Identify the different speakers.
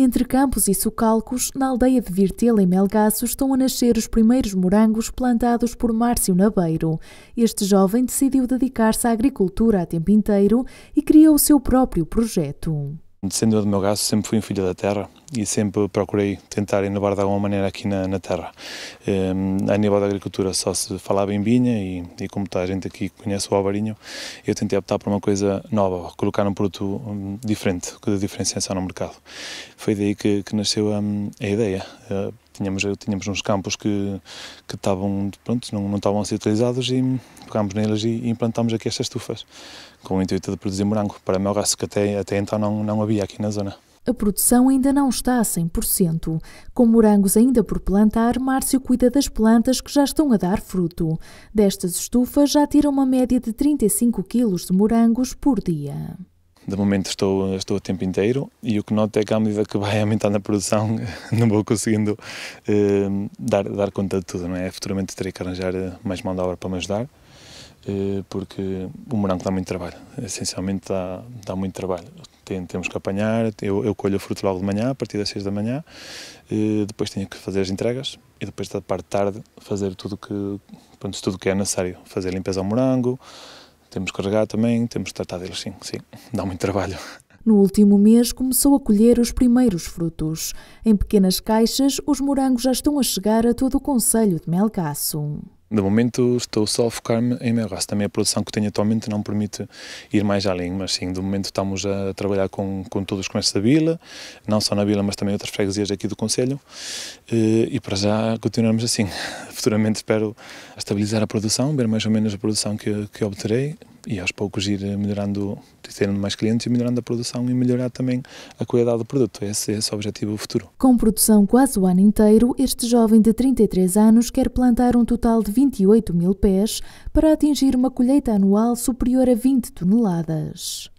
Speaker 1: Entre Campos e Socalcos, na aldeia de Virtela e Melgaço, estão a nascer os primeiros morangos plantados por Márcio Nabeiro. Este jovem decidiu dedicar-se à agricultura a tempo inteiro e criou o seu próprio projeto.
Speaker 2: Descendente do meu gasto, sempre fui um filho da terra e sempre procurei tentar inovar de alguma maneira aqui na, na terra. Um, ehm, a nível da agricultura só se falava em vinha e, e como está a gente aqui conhece o alvarinho, eu tentei optar por uma coisa nova, colocar um produto hum, diferente, que dê diferenciação no mercado. Foi daí que, que nasceu a, hum, a ideia. Uh, Tínhamos, tínhamos uns campos que, que estavam, pronto, não, não estavam a ser utilizados e pegámos neles e, e implantámos aqui estas estufas, com o intuito de produzir morango para mel raço, que até, até então não, não havia aqui na zona.
Speaker 1: A produção ainda não está a 100%. Com morangos ainda por plantar, Márcio cuida das plantas que já estão a dar fruto. Destas estufas já tira uma média de 35 quilos de morangos por dia
Speaker 2: de momento estou, estou o tempo inteiro e o que noto é que à medida que vai aumentando a produção não vou conseguindo eh, dar, dar conta de tudo, não é? Futuramente terei que arranjar eh, mais mão de obra para me ajudar eh, porque o morango dá muito trabalho, essencialmente dá, dá muito trabalho. Tem, temos que apanhar, eu, eu colho o fruto logo de manhã, a partir das 6 da manhã, eh, depois tenho que fazer as entregas e depois da parte de tarde fazer tudo que, pronto, tudo que é necessário, fazer limpeza ao morango, temos carregado também, temos tratado eles sim, sim, dá muito trabalho.
Speaker 1: No último mês começou a colher os primeiros frutos. Em pequenas caixas, os morangos já estão a chegar a todo o Conselho de Melgaço.
Speaker 2: De momento estou só a focar-me em Melgaço. Também a produção que tenho atualmente não permite ir mais além, mas sim, de momento estamos a trabalhar com, com todos os comércios da vila, não só na vila, mas também outras freguesias aqui do Conselho, eh, e para já continuamos assim futuramente espero estabilizar a produção, ver mais ou menos a produção que, que obterei e aos poucos ir eh, melhorando, tendo mais clientes e melhorando a produção e melhorar também a qualidade do produto. Esse, é esse é o objetivo futuro.
Speaker 1: Com produção quase o ano inteiro, este jovem de 33 anos quer plantar um total de 28 mil pés para atingir uma colheita anual superior a 20
Speaker 2: toneladas.